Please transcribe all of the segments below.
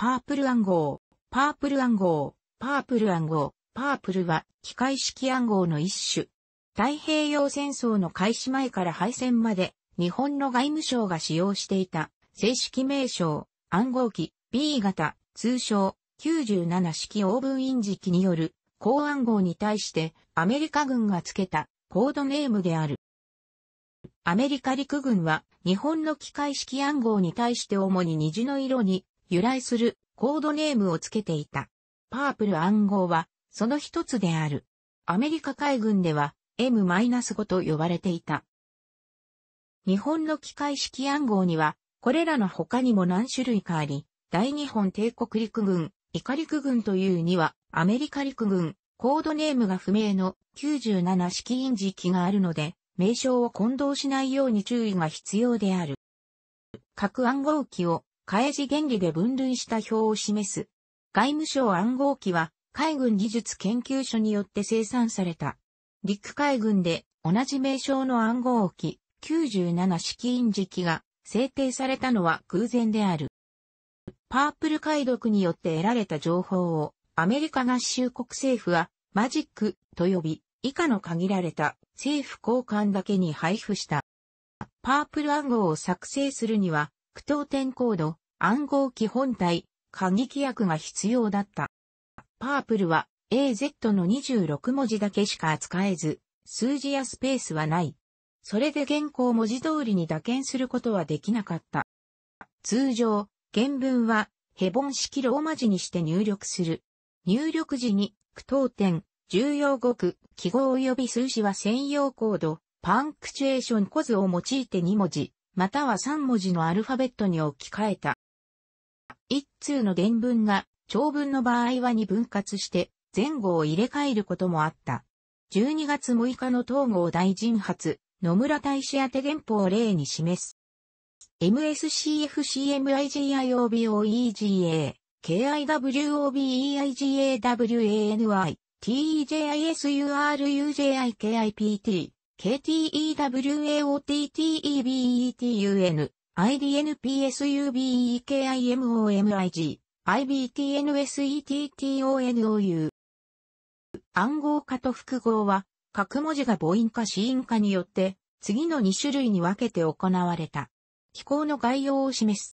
パープル暗号、パープル暗号、パープル暗号、パープルは機械式暗号の一種。太平洋戦争の開始前から敗戦まで日本の外務省が使用していた正式名称、暗号機 B 型、通称97式オーブンイン時期による高暗号に対してアメリカ軍が付けたコードネームである。アメリカ陸軍は日本の機械式暗号に対して主に虹の色に由来するコードネームをつけていた。パープル暗号はその一つである。アメリカ海軍では M-5 と呼ばれていた。日本の機械式暗号には、これらの他にも何種類かあり、大日本帝国陸軍、イカ陸軍というには、アメリカ陸軍、コードネームが不明の97式印字機があるので、名称を混同しないように注意が必要である。各暗号機を開示原理で分類した表を示す。外務省暗号機は海軍技術研究所によって生産された。陸海軍で同じ名称の暗号機97式印時機が制定されたのは偶然である。パープル解読によって得られた情報をアメリカ合衆国政府はマジックと呼び、以下の限られた政府交換だけに配布した。パープル暗号を作成するには句読点コード、暗号機本体、鍵規約が必要だった。パープルは AZ の26文字だけしか扱えず、数字やスペースはない。それで原稿文字通りに打鍵することはできなかった。通常、原文はヘボン式ローマ字にして入力する。入力時に、句読点、重要語句、記号及び数字は専用コード、パンクチュエーションコ図を用いて2文字、または3文字のアルファベットに置き換えた。一通の伝文が長文の場合はに分割して前後を入れ替えることもあった。12月6日の統合大臣発、野村大使宛原法を例に示す。MSCFCMIGIOBOEGA、KIWOBEIGAWANY、TEJISURUJIKIPT、KTEWAOTTEBETUN、IDNPSUBEKIMOMIG、IBTNSETTONOU。暗号化と複合は、各文字が母音化子音化によって、次の2種類に分けて行われた。機構の概要を示す。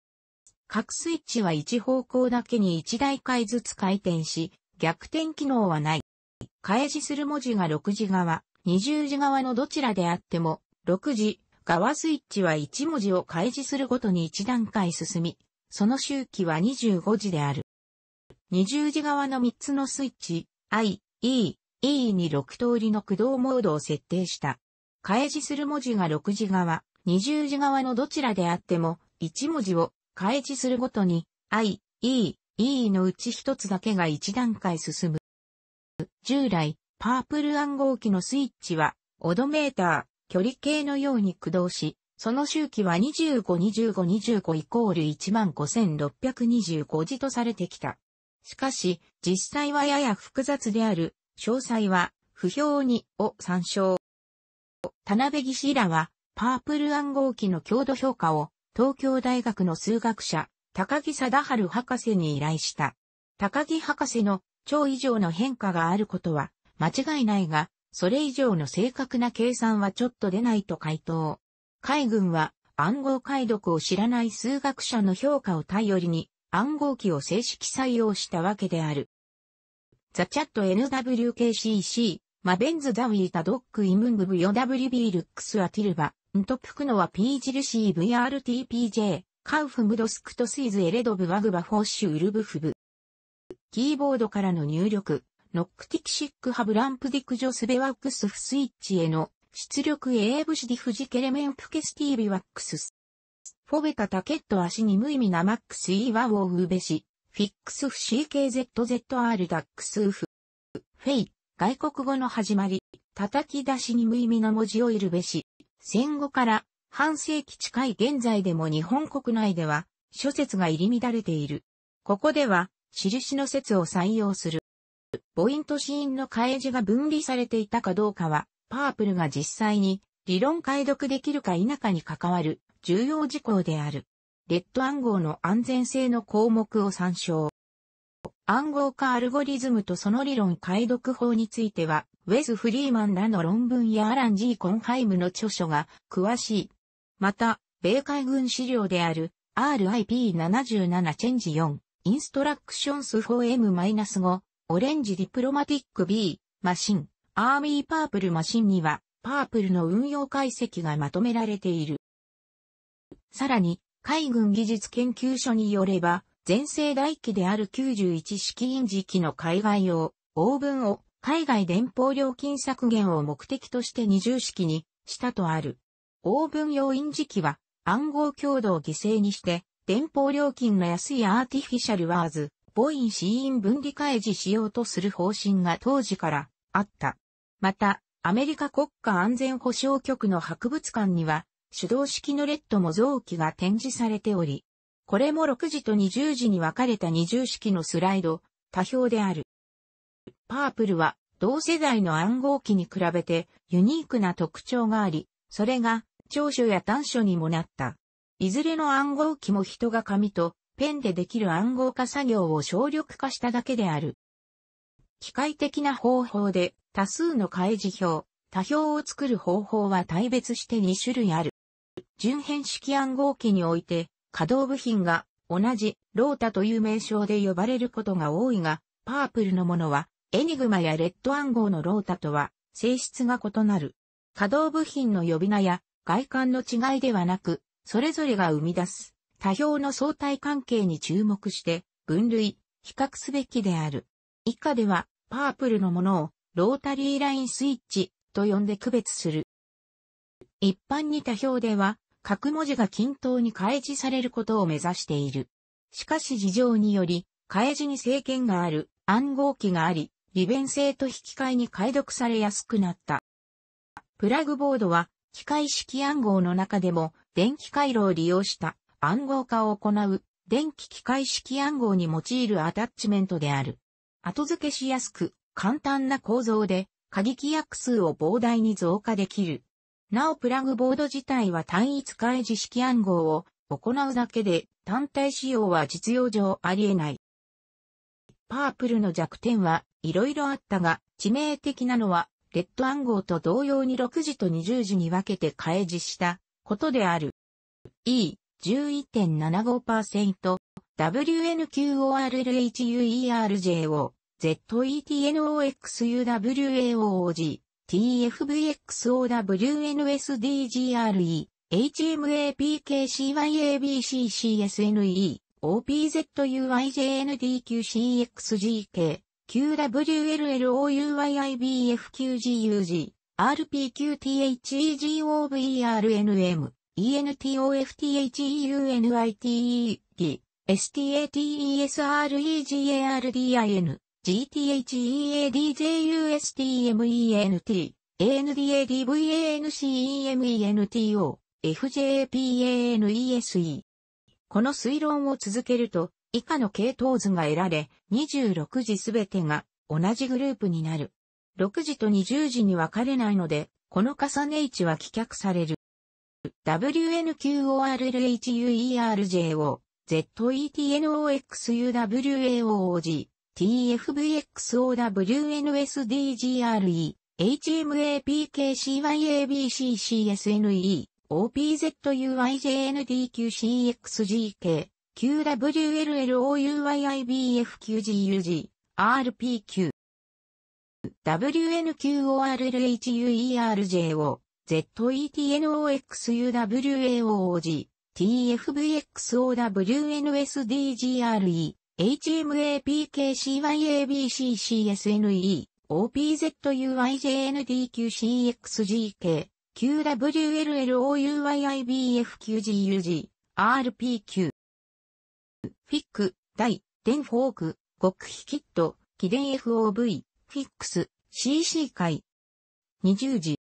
各スイッチは1方向だけに1台回ずつ回転し、逆転機能はない。開示する文字が6字側、二十字側のどちらであっても、6字側スイッチは1文字を開示するごとに1段階進み、その周期は25字である。二十字側の3つのスイッチ、I、E、E に6通りの駆動モードを設定した。開示する文字が6字側、20字側のどちらであっても、1文字を開示するごとに、I、E、E のうち1つだけが1段階進む。従来、パープル暗号機のスイッチは、オドメーター、距離計のように駆動し、その周期は252525イコール15625時とされてきた。しかし、実際はやや複雑である、詳細は、不評にを参照。田辺義士らは、パープル暗号機の強度評価を、東京大学の数学者、高木貞治博士に依頼した。高木博士の超異常の変化があることは、間違いないが、それ以上の正確な計算はちょっと出ないと回答。海軍は暗号解読を知らない数学者の評価を頼りに暗号機を正式採用したわけである。ザ・チャット NWKCC、マベンズ・ダウィータ・ドック・イムング・ブヨ WB・ ルックス・アティルバ、ントプクノは P・ ジルシー・ VRTPJ、カウフ・ムドスクト・スイズ・エレドブ・ワグバ・フォッシュ・ウルブフブ。キーボードからの入力、ノックティキシックハブランプディクジョスベワックスフスイッチへの出力エーブシディフジケレメンプケスティービワックス。フォベタタケット足に無意味なマックスイーワウオウベシ、フィックスフ CKZZR ダックスウフ。フェイ、外国語の始まり、叩き出しに無意味な文字をいるべし、戦後から半世紀近い現在でも日本国内では諸説が入り乱れている。ここでは、印の説を採用する。ポイント子音の開示が分離されていたかどうかは、パープルが実際に理論解読できるか否かに関わる重要事項である。レッド暗号の安全性の項目を参照。暗号化アルゴリズムとその理論解読法については、ウェズ・フリーマンらの論文やアラン・ジー・コンハイムの著書が詳しい。また、米海軍資料である RIP77 チェンジ4インストラクションス 4M-5 オレンジディプロマティック B、マシン、アーミーパープルマシンには、パープルの運用解析がまとめられている。さらに、海軍技術研究所によれば、前世代機である91式印時機の海外用、オーブンを海外電報料金削減を目的として20式にしたとある。オーブン用印時機は暗号強度を犠牲にして、電報料金の安いアーティフィシャルワーズ、母音死因分離開示しようとする方針が当時からあった。また、アメリカ国家安全保障局の博物館には、手動式のレッドも臓器が展示されており、これも6時と20時に分かれた20式のスライド、多表である。パープルは同世代の暗号機に比べてユニークな特徴があり、それが長所や短所にもなった。いずれの暗号機も人が紙とペンでできる暗号化作業を省力化しただけである。機械的な方法で多数の開示表、多表を作る方法は対別して2種類ある。順変式暗号機において、可動部品が同じロータという名称で呼ばれることが多いが、パープルのものはエニグマやレッド暗号のロータとは性質が異なる。可動部品の呼び名や外観の違いではなく、それぞれが生み出す多表の相対関係に注目して分類、比較すべきである。以下では、パープルのものをロータリーラインスイッチと呼んで区別する。一般に多表では、各文字が均等に開示されることを目指している。しかし事情により、開示に制限がある暗号機があり、利便性と引き換えに解読されやすくなった。プラグボードは、機械式暗号の中でも電気回路を利用した暗号化を行う電気機械式暗号に用いるアタッチメントである。後付けしやすく簡単な構造で過激約数を膨大に増加できる。なおプラグボード自体は単一開示式暗号を行うだけで単体使用は実用上あり得ない。パープルの弱点はいろいろあったが致命的なのはレッド暗号と同様に6時と20時に分けて開示したことである。E 11.75%、WNQORLHUERJO、ZETNOXUWAOG、TFVXOWNSDGRE、HMAPKCYABCCSNE、OPZUIJNDQCXGK、QWLLOUYIBFQGUG、r p q t h e g o v r n m ENTOFTHEUNITE、d STATESREGARDIN、GTHEADJUSTMENT、ANDADVANCEMENTO、FJPANESE。この推論を続けると、以下の系統図が得られ、26時すべてが同じグループになる。6時と20時に分かれないので、この重ね位置は棄却される。WNQORLHUERJO、ZETNOXUWAOG、TFVXOWNSDGRE、HMAPKCYABCCSNE、OPZUYJNDQCXGK、QWLLOUYIBFQGUG、RPQ。WNQORLHUERJO、ZETNOXUWAOG、TFVXOWNSDGRE、HMAPKCYABCCSNE、OPZUIJNDQCXGK、QWLLOUYIBFQGUG、RPQ。フィック、ダイ、デンフォーク、極秘キット、記電 FOV、フィックス、CC 会。20時。